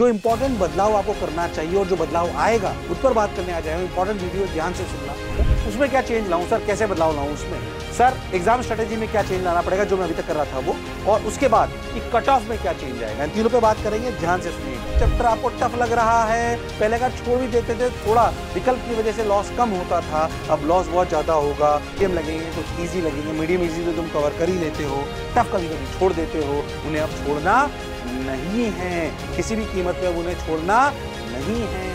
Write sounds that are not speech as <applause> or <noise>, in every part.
जो इंपॉर्टेंट बदलाव आपको करना चाहिए और जो बदलाव आएगा उस पर बात करने आ जाए इंपॉर्टेंट वीडियो ध्यान से सुनना उसमें क्या चेंज लाऊं सर कैसे बदलाव लाऊं उसमें सर एग्जाम स्ट्रेटेजी में क्या चेंज लाना पड़ेगा जो मैं अभी तक कर रहा था वो और उसके बाद एक कट ऑफ में क्या चेंज आएगा इन तीनों पर बात करेंगे ध्यान से सुनिए चैप्टर आपको टफ लग रहा है पहले का छोड़ भी देते थे थोड़ा विकल्प की वजह से लॉस कम होता था अब लॉस बहुत ज़्यादा होगा गेम लगेंगे कुछ ईजी लगेंगे मीडियम ईजी तो तुम कवर कर ही लेते हो टफ कभी कभी छोड़ देते हो उन्हें अब छोड़ना नहीं है किसी भी कीमत पे अब उन्हें छोड़ना नहीं है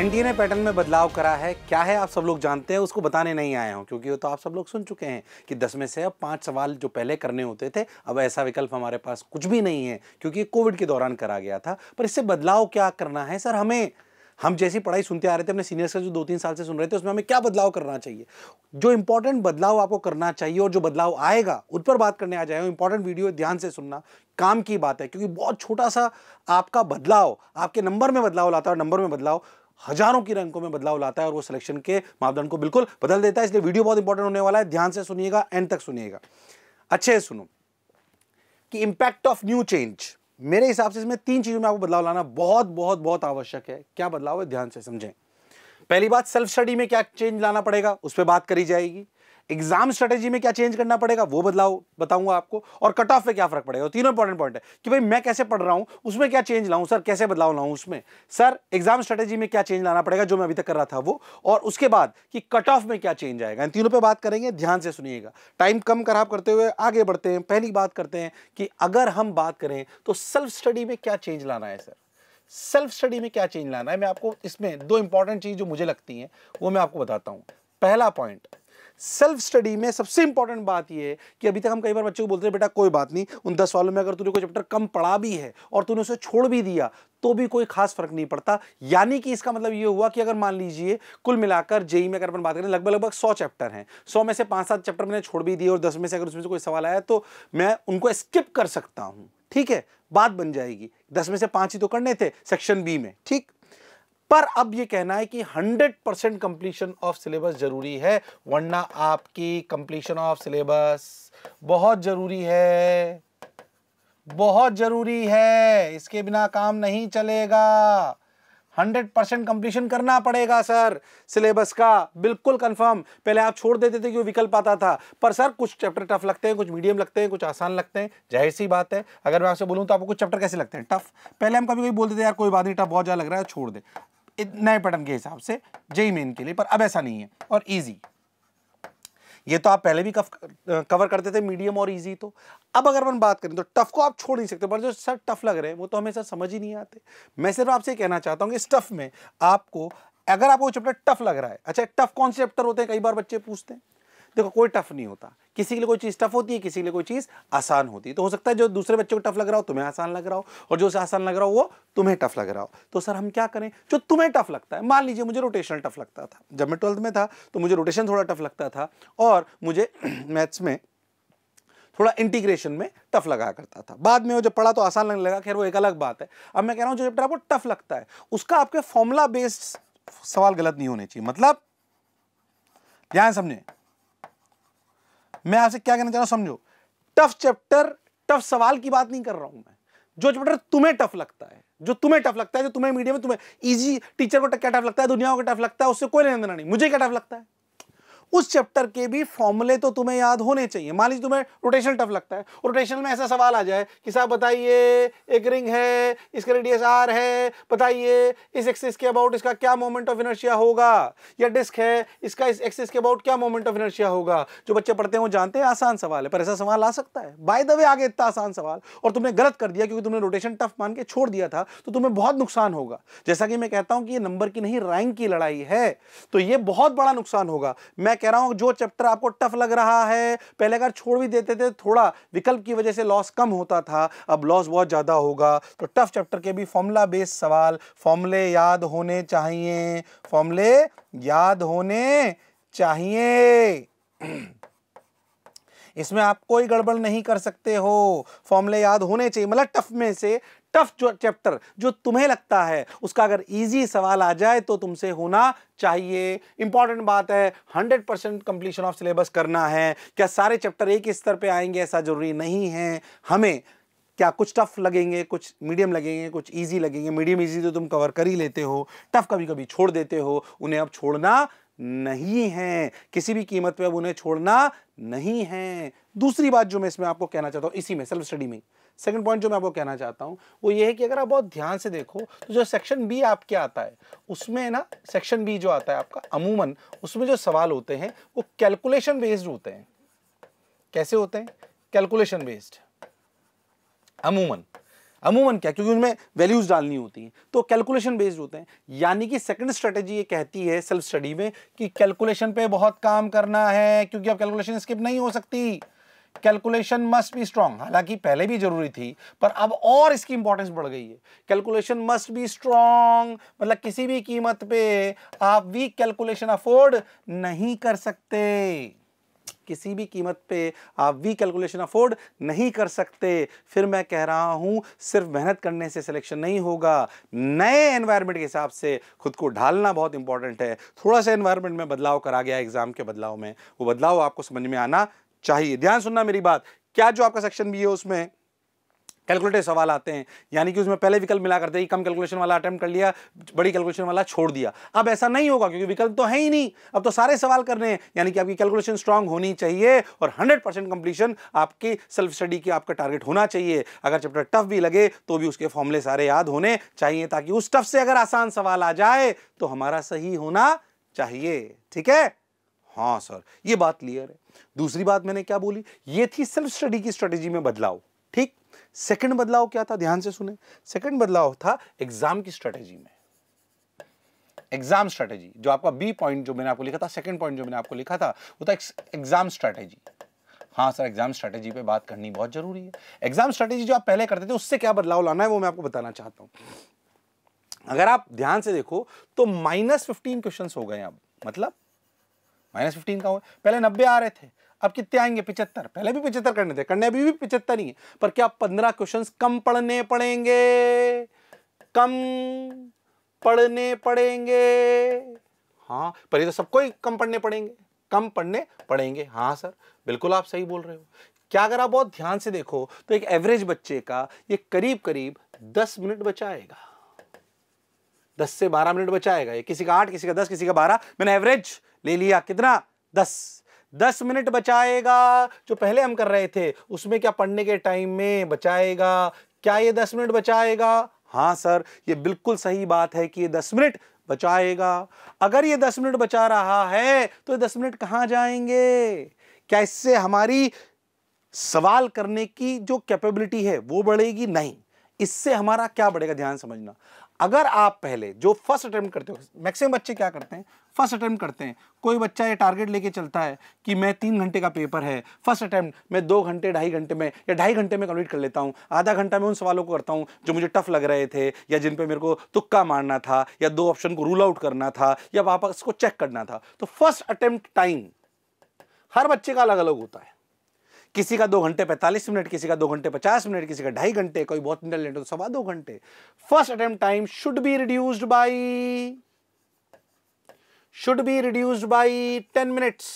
एनडीए ने पैटर्न में बदलाव करा है क्या है आप सब लोग जानते हैं उसको बताने नहीं आया हूँ क्योंकि वो तो आप सब लोग सुन चुके हैं कि दस में से अब पांच सवाल जो पहले करने होते थे अब ऐसा विकल्प हमारे पास कुछ भी नहीं है क्योंकि कोविड के दौरान करा गया था पर इससे बदलाव क्या करना है सर हमें हम जैसी पढ़ाई सुनते आ रहे थे अपने सीनियर्स का जो दो तीन साल से सुन रहे थे उसमें हमें क्या बदलाव करना चाहिए जो इंपॉर्टेंट बदलाव आपको करना चाहिए और जो बदलाव आएगा उन पर बात करने आ जाए इंपॉर्टेंट वीडियो ध्यान से सुनना काम की बात है क्योंकि बहुत छोटा सा आपका बदलाव आपके नंबर में बदलाव लाता है नंबर में बदलाव हजारों की रैंकों में बदलाव लाता है और वो सिलेक्शन के मापदंड को बिल्कुल बदल देता है इसलिए वीडियो बहुत इंपॉर्टेंट होने वाला है ध्यान से सुनिएगा एंड तक सुनिएगा अच्छे से सुनो कि इंपैक्ट ऑफ न्यू चेंज मेरे हिसाब से इसमें तीन चीज़ों में आपको बदलाव लाना बहुत बहुत बहुत आवश्यक है क्या बदलाव है ध्यान से समझें पहली बात सेल्फ स्टडी में क्या चेंज लाना पड़ेगा उस पर बात करी जाएगी एग्जाम स्ट्रेटेजी में क्या चेंज करना पड़ेगा वो बदलाव बताऊंगा आपको और कट ऑफ में क्या फर्क पड़ेगा तीनों इंपॉर्टेंट पॉइंट है कि भाई मैं कैसे पढ़ रहा हूँ उसमें क्या चेंज लाऊं सर कैसे बदलाव लाऊं उसमें सर एग्जाम स्ट्रेटेजी में क्या चेंज लाना पड़ेगा जो मैं अभी तक कर रहा था वो और उसके बाद कि कट ऑफ में क्या चेंज आएगा इन तीनों पर बात करेंगे ध्यान से सुनिएगा टाइम कम खराब करते हुए आगे बढ़ते हैं पहली बात करते हैं कि अगर हम बात करें तो सेल्फ स्टडी में क्या चेंज लाना है सर सेल्फ स्टडी में क्या चेंज लाना है मैं आपको इसमें दो इंपॉर्टेंट चीज़ जो मुझे लगती है वो मैं आपको बताता हूँ पहला पॉइंट सेल्फ स्टडी में सबसे इंपॉर्टेंट बात यह है कि अभी तक हम कई बार बच्चों को बोलते हैं बेटा कोई बात नहीं उन दस वालों में अगर तूने कोई चैप्टर कम पढ़ा भी है और तूने उसे छोड़ भी दिया तो भी कोई खास फर्क नहीं पड़ता यानी कि इसका मतलब यह हुआ कि अगर मान लीजिए कुल मिलाकर जेई में अगर अपन बात करें लगभग लगभग सौ चैप्टर हैं सौ में से पांच सात चैप्टर मैंने छोड़ भी दिए और दस में से अगर उसमें से कोई सवाल आया तो मैं उनको स्किप कर सकता हूं ठीक है बात बन जाएगी दस में से पांच ही तो करने थे सेक्शन बी में ठीक पर अब ये कहना है कि 100 परसेंट कंप्लीशन ऑफ सिलेबस जरूरी है वरना आपकी कंप्लीशन ऑफ सिलेबस बहुत जरूरी है बहुत जरूरी है इसके बिना काम नहीं चलेगा 100 परसेंट कंप्लीशन करना पड़ेगा सर सिलेबस का बिल्कुल कंफर्म पहले आप छोड़ देते थे कि वो विकल्प आता था पर सर कुछ चैप्टर टफ लगते हैं कुछ मीडियम लगते हैं कुछ आसान लगते हैं जाहिर सी बात है अगर मैं आपसे बोलूँ तो आपको कुछ चैप्टर कैसे लगते हैं टफ पहले हम कभी कभी बोलते थे यार कोई बात नहीं टफ बहुत ज़्यादा लग रहा है छोड़ दे नए पैटर्न के हिसाब से जेई मेन के लिए पर अब ऐसा नहीं है और ईजी ये तो आप पहले भी कफ, कवर करते थे मीडियम और इजी तो अब अगर अपन बात करें तो टफ को आप छोड़ नहीं सकते पर जो सर टफ लग रहे हैं वो तो हमें सर समझ ही नहीं आते मैं सिर्फ आपसे कहना चाहता हूँ कि इस टफ में आपको अगर आपको चैप्टर टफ लग रहा है अच्छा टफ कौन से चैप्टर होते हैं कई बार बच्चे पूछते हैं देखो कोई टफ नहीं होता किसी के लिए कोई चीज़ टफ होती है किसी के लिए कोई चीज़ आसान होती है तो हो सकता है जो दूसरे बच्चे को टफ लग रहा हो तुम्हें आसान लग रहा हो और जो उसे आसान लग रहा हो वो तुम्हें टफ लग रहा हो तो सर हम क्या करें जो तुम्हें टफ लगता है मान लीजिए मुझे रोटेशनल टफ लगता था जब मैं ट्वेल्थ में था तो मुझे रोटेशन थोड़ा टफ लगता था और मुझे मैथ्स <clears throat> में थोड़ा इंटीग्रेशन में टफ लगा करता था बाद में वो जब पढ़ा तो आसान लगने लगा खैर वो एक अलग बात है अब मैं कह रहा हूँ जो चैप्टर आपको टफ लगता है उसका आपके फॉर्मूला बेस्ड सवाल गलत नहीं होने चाहिए मतलब ध्यान समझें मैं आपसे क्या कहना चाह रहा समझो टफ चैप्टर टफ सवाल की बात नहीं कर रहा हूँ मैं जो चैप्टर तुम्हें टफ लगता है जो तुम्हें टफ लगता है जो तुम्हें मीडिया में तुम्हें इजी टीचर को क्या टफ लगता है दुनिया को क्या टफ लगता है उससे कोई लेना देना नहीं मुझे क्या टफ लगता है उस चैप्टर के भी फॉर्मूले तो तुम्हें याद होने चाहिए मान लीजिए तुम्हें रोटेशन टफ लगता है रोटेशन में ऐसा सवाल आ जाए कि साहब बताइए एक रिंग है इसका रेडियस आर है बताइए इस एक्सिस के अबाउट इसका क्या मोमेंट ऑफ इनर्शिया होगा या डिस्क है इसका इस एक्सिस के अबाउट क्या मोमेंट ऑफ इनर्शिया होगा जो बच्चे पढ़ते हैं वो जानते हैं आसान सवाल है पर ऐसा सवाल आ सकता है बाय द वे आगे इतना आसान सवाल और तुमने गलत कर दिया क्योंकि तुमने रोटेशन टफ मान के छोड़ दिया था तो तुम्हें बहुत नुकसान होगा जैसा कि मैं कहता हूं कि ये नंबर की नहीं रैंक की लड़ाई है तो ये बहुत बड़ा नुकसान होगा मैं मैं कह रहा हूं जो चैप्टर आपको टफ लग रहा है पहले अगर छोड़ भी देते थे थोड़ा विकल्प की वजह से लॉस कम होता था अब लॉस बहुत ज़्यादा होगा तो टफ चैप्टर के भी फॉर्मुला बेस्ड सवाल फॉर्मुले याद होने चाहिए फॉर्मुले याद होने चाहिए <clears throat> इसमें आप कोई गड़बड़ नहीं कर सकते हो फॉर्मूले याद होने चाहिए मतलब टफ में से टफ जो चैप्टर जो तुम्हें लगता है उसका अगर इजी सवाल आ जाए तो तुमसे होना चाहिए इंपॉर्टेंट बात है hundred percent completion of syllabus करना है क्या सारे चैप्टर एक ही स्तर पर आएंगे ऐसा जरूरी नहीं है हमें क्या कुछ टफ लगेंगे कुछ मीडियम लगेंगे कुछ ईजी लगेंगे मीडियम ईजी तो तुम कवर कर ही लेते हो टफ कभी कभी छोड़ देते हो उन्हें अब छोड़ना नहीं है किसी भी कीमत पे अब उन्हें छोड़ना नहीं है दूसरी बात जो मैं इसमें आपको कहना चाहता हूँ इसी में सेल्फ स्टडी में सेकंड पॉइंट जो मैं आपको कहना चाहता हूँ वो ये है कि अगर आप बहुत ध्यान से देखो तो जो सेक्शन बी आपके आता है उसमें ना सेक्शन बी जो आता है आपका अमूमन उसमें जो सवाल होते हैं वो कैलकुलेशन बेस्ड होते हैं कैसे होते हैं कैलकुलेशन बेस्ड अमूमन अमूमन क्या क्योंकि उनमें वैल्यूज डालनी होती हैं तो कैलकुलेशन बेस्ड होते हैं यानी कि सेकंड स्ट्रेटेजी ये कहती है सेल्फ स्टडी में कि कैलकुलेशन पे बहुत काम करना है क्योंकि अब कैलकुलेशन स्किप नहीं हो सकती कैलकुलेशन मस्ट बी स्ट्रांग हालांकि पहले भी जरूरी थी पर अब और इसकी इंपॉर्टेंस बढ़ गई है कैलकुलेशन मस्ट बी स्ट्रांग मतलब किसी भी कीमत पे आप वीक कैलकुलेशन अफोर्ड नहीं कर सकते किसी भी कीमत पे आप वी कैलकुलेशन अफोर्ड नहीं कर सकते फिर मैं कह रहा हूँ सिर्फ मेहनत करने से सिलेक्शन नहीं होगा नए एनवायरनमेंट के हिसाब से खुद को ढालना बहुत इंपॉर्टेंट है थोड़ा सा एनवायरनमेंट में बदलाव करा गया एग्जाम के बदलाव में वो बदलाव आपको समझ में आना चाहिए ध्यान सुनना मेरी बात क्या जो आपका सेक्शन भी है उसमें कैलकुलेटर सवाल आते हैं यानी कि उसमें पहले विकल्प मिला करते हैं कम कैलकुलेशन वाला अटैम्प्ट कर लिया बड़ी कैलकुलेशन वाला छोड़ दिया अब ऐसा नहीं होगा क्योंकि विकल्प तो है ही नहीं अब तो सारे सवाल करने हैं यानी कि आपकी कैलकुलेशन स्ट्रांग होनी चाहिए और हंड्रेड परसेंट कंप्लीशन आपकी सेल्फ स्टडी की आपका टारगेट होना चाहिए अगर चैप्टर टफ भी लगे तो भी उसके फॉर्मले सारे याद होने चाहिए ताकि उस टफ से अगर आसान सवाल आ जाए तो हमारा सही होना चाहिए ठीक है हाँ सर ये बात क्लियर है दूसरी बात मैंने क्या बोली ये थी सेल्फ स्टडी की स्ट्रेटेजी में बदलाव ठीक सेकंड बदलाव क्या था ध्यान से सुने सेकंड बदलाव था एग्जाम की स्ट्रेटेजी में एग्जाम स्ट्रेटेजी जो आपका बी पॉइंट जो मैंने आपको लिखा था सेकंड पॉइंट जो मैंने आपको लिखा था वो था एग्जाम स्ट्रेटेजी हाँ सर एग्जाम स्ट्रेटेजी पे बात करनी बहुत जरूरी है एग्जाम स्ट्रेटेजी जो आप पहले करते थे उससे क्या बदलाव लाना है वो मैं आपको बताना चाहता हूं अगर आप ध्यान से देखो तो माइनस फिफ्टीन क्वेश्चन हो गए अब मतलब माइनस फिफ्टीन का हो पहले नब्बे आ रहे थे अब कितने आएंगे पिछहत्तर पहले भी पिछहत्तर करने थे करने अभी भी पिछहत्तर ही है पर क्या पंद्रह क्वेश्चन कम पढ़ने पड़ेंगे कम पढ़ने पड़ेंगे हाँ पर ये तो सबको ही कम पढ़ने पड़ेंगे कम पढ़ने पड़ेंगे हाँ सर बिल्कुल आप सही बोल रहे हो क्या अगर आप बहुत ध्यान से देखो तो एक एवरेज बच्चे का ये करीब करीब दस मिनट बचाएगा दस से बारह मिनट बचाएगा ये किसी का आठ किसी का दस किसी का बारह मैंने एवरेज ले लिया कितना दस दस मिनट बचाएगा जो पहले हम कर रहे थे उसमें क्या पढ़ने के टाइम में बचाएगा क्या ये दस मिनट बचाएगा हाँ सर ये बिल्कुल सही बात है कि ये दस मिनट बचाएगा अगर ये दस मिनट बचा रहा है तो ये दस मिनट कहाँ जाएंगे क्या इससे हमारी सवाल करने की जो कैपेबिलिटी है वो बढ़ेगी नहीं इससे हमारा क्या बढ़ेगा ध्यान समझना अगर आप पहले जो फर्स्ट अटेम्प्ट करते हो मैक्सिमम बच्चे क्या करते हैं फर्स्ट अटैम्प्ट करते हैं कोई बच्चा ये टारगेट लेके चलता है कि मैं तीन घंटे का पेपर है फर्स्ट अटैम्प्ट मैं दो घंटे ढाई घंटे में या ढाई घंटे में कंप्लीट कर लेता हूँ आधा घंटा मैं उन सवालों को करता हूँ जो मुझे टफ लग रहे थे या जिन पर मेरे को तुक्का मारना था या दो ऑप्शन को रूल आउट करना था या वापस को चेक करना था तो फर्स्ट अटैम्प्ट टाइम हर बच्चे का अलग अलग होता है किसी का दो घंटे पैंतालीस मिनट किसी का दो घंटे पचास मिनट किसी का ढाई घंटे कोई बहुत इंटेलिजेंट हो तो सवा दो घंटे first attempt time should be reduced by should be reduced by ten minutes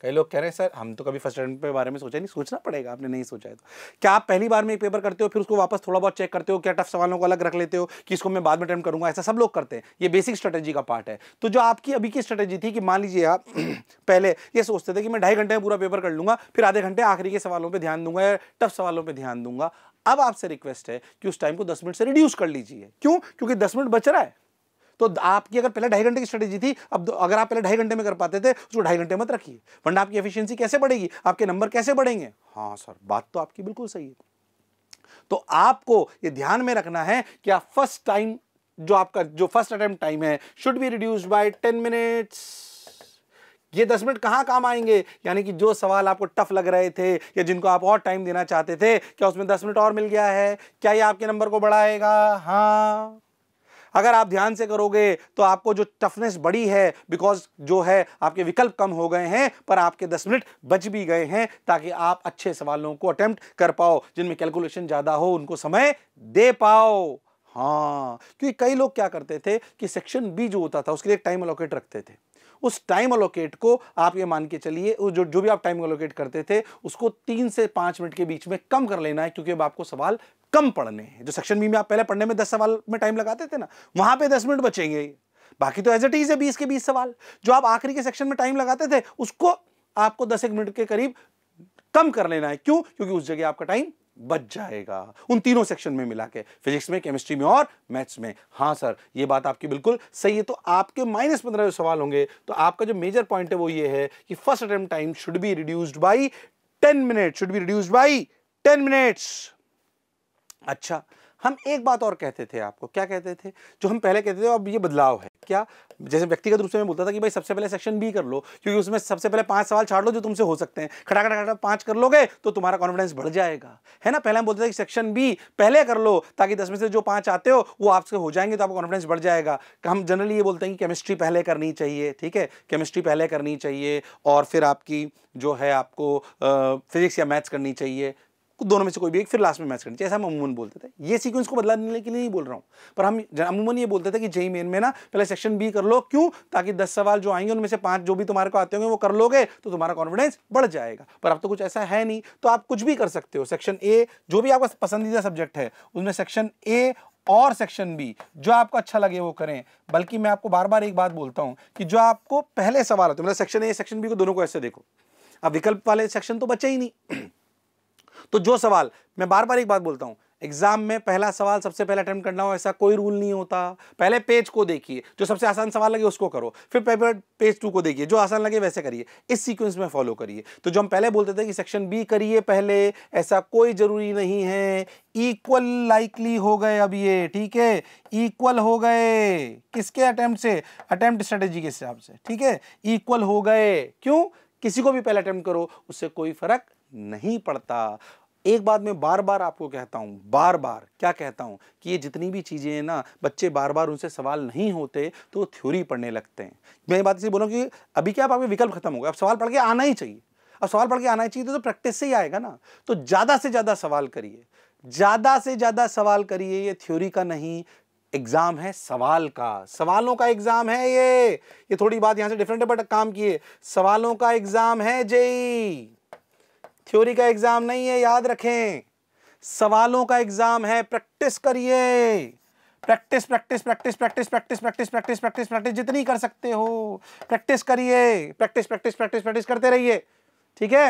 कई लोग कह रहे हैं सर हम तो कभी फर्स्ट अटेम्प्ट के बारे में सोचा नहीं सोचना पड़ेगा आपने नहीं सोचा है तो क्या आप पहली बार में एक पेपर करते हो फिर उसको वापस थोड़ा बहुत चेक करते हो क्या टफ सवालों को अलग रख लेते हो कि इसको मैं बाद में अटेम्प्ट करूंगा ऐसा सब लोग करते हैं ये बेसिक स्ट्रेटेजी का पार्ट है तो जो आपकी अभी की स्ट्रेटेजी थी कि मान लीजिए आप <clears throat> पहले ये सोचते थे कि मैं ढाई घंटे में पूरा पेपर कर लूँगा फिर आधे घंटे आखिरी के सवालों पर ध्यान दूंगा या टफ सवालों पर ध्यान दूंगा अब आपसे रिक्वेस्ट है कि उस टाइम को दस मिनट से रिड्यूस कर लीजिए क्यों क्योंकि दस मिनट बच रहा है तो आपकी अगर पहले ढाई घंटे की स्ट्रेटेजी थी अब अगर आप पहले ढाई घंटे में कर पाते थे उसको ढाई घंटे मत रखिए वरना आपकी एफिशिएंसी कैसे बढ़ेगी आपके नंबर कैसे बढ़ेंगे हाँ सर बात तो आपकी बिल्कुल सही है तो आपको ये ध्यान में रखना है कि आप फर्स्ट टाइम जो आपका जो फर्स्ट अटेम्प्ट टाइम है should be reduce by ten minutes ये दस मिनट कहाँ काम आएंगे यानी कि जो सवाल आपको टफ लग रहे थे या जिनको आप और टाइम देना चाहते थे क्या उसमें दस मिनट और मिल गया है क्या ये आपके नंबर को बढ़ाएगा हाँ अगर आप ध्यान से करोगे तो आपको जो टफनेस बढ़ी है बिकॉज जो है आपके विकल्प कम हो गए हैं पर आपके दस मिनट बच भी गए हैं ताकि आप अच्छे सवालों को अटैम्प्ट कर पाओ जिनमें कैलकुलेशन ज़्यादा हो उनको समय दे पाओ हाँ क्योंकि कई लोग क्या करते थे कि सेक्शन बी जो होता था उसके लिए टाइम अलोकेट रखते थे उस टाइम अलोकेट को आप ये मान के चलिए जो जो भी आप टाइम अलोकेट करते थे उसको तीन से पाँच मिनट के बीच में कम कर लेना है क्योंकि अब आपको सवाल कम पढ़ने हैं जो सेक्शन बी में आप पहले पढ़ने में दस सवाल में टाइम लगाते थे ना वहां पे दस मिनट बचेंगे बाकी तो एज इट इज है बीस के बीस सवाल जो आप आखिरी के सेक्शन में टाइम लगाते थे उसको आपको दस एक मिनट के करीब कम कर लेना है क्यों क्योंकि उस जगह आपका टाइम बच जाएगा उन तीनों सेक्शन में मिला के फिजिक्स में केमिस्ट्री में और मैथ्स में हाँ सर ये बात आपकी बिल्कुल सही है तो आपके माइनस पंद्रह जो सवाल होंगे तो आपका जो मेजर पॉइंट है वो ये है कि first attempt time should be reduced by ten minute should be reduced by ten minutes अच्छा हम एक बात और कहते थे आपको क्या कहते थे जो हम पहले कहते थे अब ये बदलाव है क्या जैसे व्यक्तिगत रूप से मैं बोलता था कि भाई सबसे पहले सेक्शन बी कर लो क्योंकि उसमें सबसे पहले पांच सवाल छाड़ लो जो तुमसे हो सकते हैं खटाखट खटा खटा पाँच कर लोगे तो तुम्हारा कॉन्फिडेंस बढ़ जाएगा है ना पहले हम बोलते थे कि सेक्शन बी पहले कर लो ताकि दस में से जो पाँच आते हो वो आपसे हो जाएंगे तो आपका कॉन्फिडेंस बढ़ जाएगा हम जनरली ये बोलते हैं कि केमिस्ट्री पहले करनी चाहिए ठीक है केमिस्ट्री पहले करनी चाहिए और फिर आपकी जो है आपको फिजिक्स या मैथ्स करनी चाहिए दोनों में से कोई भी एक फिर लास्ट में मैच करनी चाहिए ऐसा हम अमूमन बोलते थे ये सीक्वेंस को बदलाने के लिए नहीं बोल रहा हूँ पर हम अमूमन ये बोलते थे कि जई मेन में ना पहले सेक्शन बी कर लो क्यों ताकि दस सवाल जो आएंगे उनमें से पाँच जो भी तुम्हारे को आते होंगे वो कर लोगे तो तुम्हारा कॉन्फिडेंस बढ़ जाएगा पर अब तो कुछ ऐसा है नहीं तो आप कुछ भी कर सकते हो सेक्शन ए जो भी आपका पसंदीदा सब्जेक्ट है उसमें सेक्शन ए और सेक्शन बी जो आपको अच्छा लगे वो करें बल्कि मैं आपको बार बार एक बात बोलता हूँ कि जो आपको पहले सवाल होते मतलब सेक्शन ए सेक्शन बी को दोनों को ऐसे देखो अब विकल्प वाले सेक्शन तो बचे ही नहीं तो जो सवाल मैं बार बार एक बात बोलता हूँ एग्जाम में पहला सवाल सबसे पहले अटैम्प्ट करना हो ऐसा कोई रूल नहीं होता पहले पेज को देखिए जो सबसे आसान सवाल लगे उसको करो फिर पेपर पेज टू को देखिए जो आसान लगे वैसे करिए इस सीक्वेंस में फॉलो करिए तो जो हम पहले बोलते थे कि सेक्शन बी करिए पहले ऐसा कोई ज़रूरी नहीं है इक्वल लाइकली हो गए अब ये ठीक है इक्वल हो गए किसके अटैम्प्ट से अटैम्प्ट स्ट्रेटेजी के हिसाब से ठीक है इक्वल हो गए क्यों किसी को भी पहले अटैम्प्ट करो उससे कोई फ़र्क नहीं पड़ता एक बात मैं बार बार आपको कहता हूँ बार बार क्या कहता हूँ कि ये जितनी भी चीज़ें हैं ना बच्चे बार बार उनसे सवाल नहीं होते तो थ्योरी पढ़ने लगते हैं मैं बात इसलिए बोलूँ कि अभी क्या आपके विकल्प खत्म हो गए अब सवाल पढ़ के आना ही चाहिए अब सवाल पढ़ के आना ही चाहिए तो, तो प्रैक्टिस से ही आएगा ना तो ज़्यादा से ज़्यादा सवाल करिए ज़्यादा से ज़्यादा सवाल करिए ये थ्योरी का नहीं एग्जाम है सवाल का सवालों का एग्जाम है ये ये थोड़ी बात यहाँ से डिफरेंट है बट काम किए सवालों का एग्जाम है जेई थ्योरी का एग्जाम नहीं है याद रखें सवालों का एग्जाम है प्रैक्टिस करिए practice practice practice practice practice practice practice practice practice जितनी कर सकते हो प्रैक्टिस करिए प्रैक्टिस प्रैक्टिस प्रैक्टिस प्रैक्टिस करते रहिए ठीक है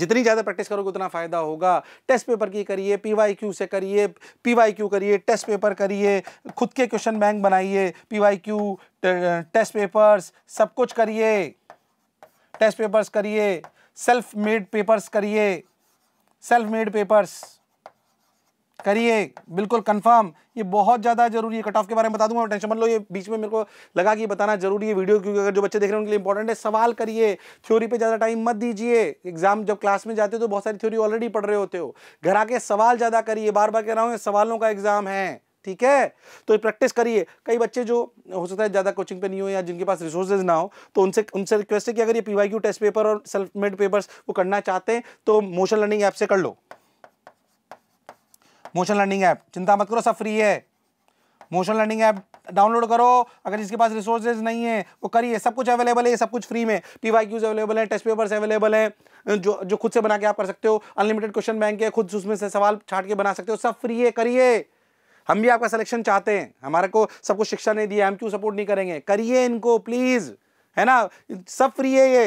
जितनी ज़्यादा प्रैक्टिस करोगे उतना फ़ायदा होगा टेस्ट पेपर की करिए पीवाईक्यू से करिए पीवाईक्यू करिए टेस्ट पेपर करिए खुद के क्वेश्चन बैंक बनाइए पीवाईक्यू टेस्ट पेपर्स सब कुछ करिए टेस्ट पेपर्स करिए सेल्फ मेड पेपर्स करिए सेल्फ मेड पेपर्स करिए बिल्कुल कंफर्म ये बहुत ज़्यादा जरूरी है कट ऑफ के बारे में बता दूंगा टेंशन मत लो ये बीच में मेरे को लगा कि बताना जरूरी है वीडियो क्योंकि अगर जो बच्चे देख रहे हैं उनके लिए इंपॉर्टेंट है सवाल करिए थ्योरी पे ज़्यादा टाइम मत दीजिए एग्जाम जब क्लास में जाते हो तो बहुत सारी थ्योरी ऑलरेडी पढ़ रहे होते हो घर आके सवाल ज़्यादा करिए बार बार कह रहा हूँ सवालों का एग्जाम है ठीक है तो प्रैक्टिस करिए कई बच्चे जो हो सकता है ज़्यादा कोचिंग पे नहीं हो या जिनके पास रिसोर्सेज ना हो तो उनसे उनसे रिक्वेस्ट है कि अगर ये पीवाईक्यू टेस्ट पेपर और सेल्फ मेड पेपर्स वो करना चाहते हैं तो मोशन लर्निंग ऐप से कर लो मोशन लर्निंग ऐप चिंता मत करो सब फ्री है मोशन लर्निंग ऐप डाउनलोड करो अगर जिसके पास रिसोर्सेज नहीं है वो करिए सब कुछ अवेलेबल है सब कुछ फ्री में पी वाई क्यूज अवेलेबल है टेस्ट पेपर्स अवेलेबल हैं जो जो खुद से बना के आप कर सकते हो अनलिमिटेड क्वेश्चन बैंक है खुद उसमें से सवाल छाट के बना सकते हो सब फ्री है करिए हम भी आपका सिलेक्शन चाहते हैं हमारे को सबको शिक्षा नहीं दिया हम क्यों सपोर्ट नहीं करेंगे करिए इनको प्लीज़ है ना सब फ्री है ये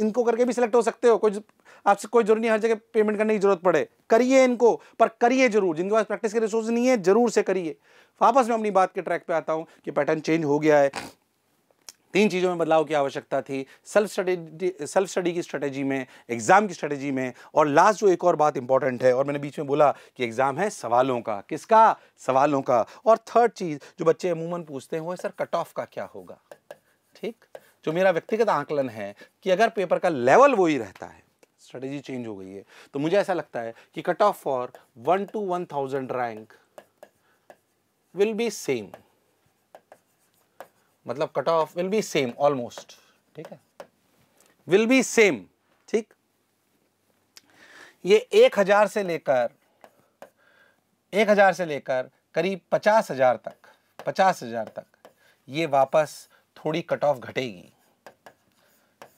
इनको करके भी सिलेक्ट हो सकते हो कोई आपसे कोई जरूरी नहीं हर जगह पेमेंट करने की जरूरत पड़े करिए इनको पर करिए जरूर जिनके पास प्रैक्टिस के रिसोर्स नहीं है जरूर से करिए वापस मैं अपनी बात के ट्रैक पे आता हूँ कि पैटर्न चेंज हो गया है तीन चीज़ों में बदलाव की आवश्यकता थी सेल्फ स्टडी सेल्फ स्टडी की स्ट्रेटेजी में एग्ज़ाम की स्ट्रेटेजी में और लास्ट जो एक और बात इंपॉर्टेंट है और मैंने बीच में बोला कि एग्ज़ाम है सवालों का किसका सवालों का और थर्ड चीज़ जो बच्चे अमूमन पूछते हैं वो है सर कट ऑफ का क्या होगा ठीक जो मेरा व्यक्तिगत आंकलन है कि अगर पेपर का लेवल वही रहता है स्ट्रेटेजी चेंज हो गई है तो मुझे ऐसा लगता है कि cut off for one two one thousand rank will be same मतलब cut off will be same almost ठीक है विल बी सेम ठीक ये एक हजार से लेकर एक हजार से लेकर करीब पचास हजार तक पचास हजार तक ये वापस थोड़ी कट ऑफ घटेगी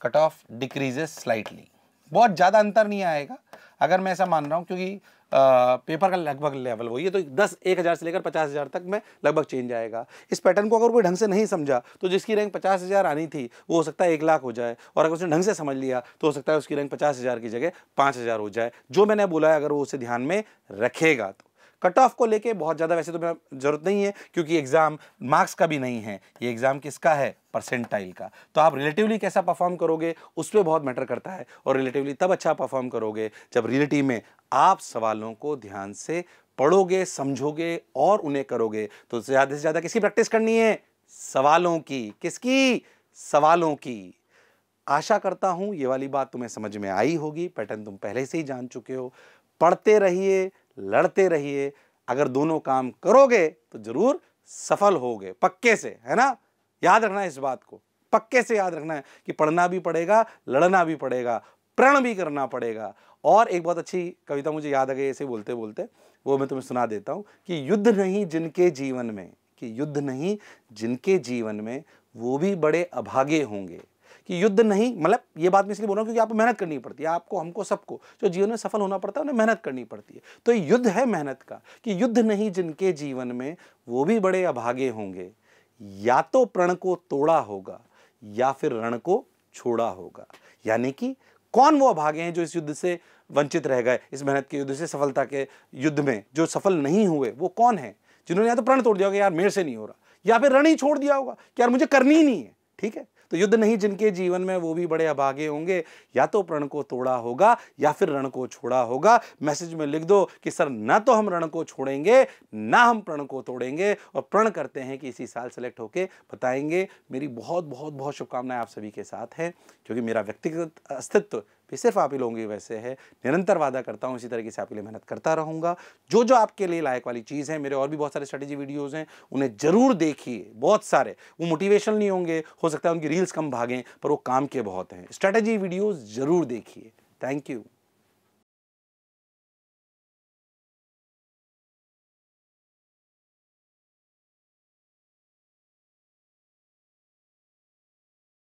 कट ऑफ डिक्रीजेस स्लाइटली बहुत ज़्यादा अंतर नहीं आएगा अगर मैं ऐसा मान रहा हूं क्योंकि पेपर का लगभग लेवल वही है तो दस एक हज़ार से लेकर पचास हज़ार तक में लगभग चेंज आएगा इस पैटर्न को अगर कोई ढंग से नहीं समझा तो जिसकी रैंक पचास हज़ार आनी थी वो हो सकता है एक लाख हो जाए और अगर उसने ढंग से समझ लिया तो हो सकता है उसकी रैंक पचास हज़ार की जगह पाँच हज़ार हो जाए जो मैंने बोला है अगर वो उसे ध्यान में रखेगा तो कट ऑफ को लेके बहुत ज़्यादा वैसे तो मैं जरूरत नहीं है क्योंकि एग्ज़ाम मार्क्स का भी नहीं है ये एग्ज़ाम किसका है परसेंटाइल का तो आप रिलेटिवली कैसा परफॉर्म करोगे उस पर बहुत मैटर करता है और रिलेटिवली तब अच्छा परफॉर्म करोगे जब रियलिटी में आप सवालों को ध्यान से पढ़ोगे समझोगे और उन्हें करोगे तो ज़्यादा से ज़्यादा किसकी प्रैक्टिस करनी है सवालों की किसकी सवालों की आशा करता हूं ये वाली बात तुम्हें समझ में आई होगी पैटर्न तुम पहले से ही जान चुके हो पढ़ते रहिए लड़ते रहिए अगर दोनों काम करोगे तो ज़रूर सफल होगे पक्के से है ना याद रखना है इस बात को पक्के से याद रखना है कि पढ़ना भी पड़ेगा लड़ना भी पड़ेगा प्रण भी करना पड़ेगा और एक बहुत अच्छी कविता मुझे याद आ गई ऐसे बोलते बोलते वो मैं तुम्हें सुना देता हूँ कि युद्ध नहीं जिनके जीवन में कि युद्ध नहीं जिनके जीवन में वो भी बड़े अभागे होंगे कि युद्ध नहीं मतलब ये बात मैं इसलिए बोल रहा हूँ क्योंकि आपको मेहनत करनी पड़ती है आपको हमको सबको जो जीवन में सफल होना पड़ता है उन्हें मेहनत करनी पड़ती है तो युद्ध है मेहनत का कि युद्ध नहीं जिनके जीवन में वो भी बड़े अभागे होंगे या तो प्रण को तोड़ा होगा या फिर रण को छोड़ा होगा यानी कि कौन वो अभागे हैं जो इस युद्ध से वंचित रह गए इस मेहनत के युद्ध से सफलता के युद्ध में जो सफल नहीं हुए वो कौन है जिन्होंने या तो प्रण तोड़ दिया होगा यार मेरे से नहीं हो रहा या फिर रण ही छोड़ दिया होगा कि यार मुझे करनी ही नहीं है ठीक है तो युद्ध नहीं जिनके जीवन में वो भी बड़े अभागे होंगे या तो प्रण को तोड़ा होगा या फिर रण को छोड़ा होगा मैसेज में लिख दो कि सर ना तो हम रण को छोड़ेंगे ना हम प्रण को तोड़ेंगे और प्रण करते हैं कि इसी साल सेलेक्ट होके बताएंगे मेरी बहुत बहुत बहुत शुभकामनाएं आप सभी के साथ हैं क्योंकि मेरा व्यक्तिगत अस्तित्व भी सिर्फ आप ही लोगों की वैसे है निरंतर वादा करता हूँ इसी तरीके से आपके लिए मेहनत करता रहूँगा जो जो आपके लिए लायक वाली चीज़ है मेरे और भी बहुत सारे स्ट्रेटेजी वीडियोज़ हैं उन्हें ज़रूर देखिए बहुत सारे वो मोटिवेशनल नहीं होंगे हो सकता है उनकी रील्स कम भागें पर वो काम के बहुत हैं स्ट्रैटेजी वीडियोज़ ज़रूर देखिए थैंक यू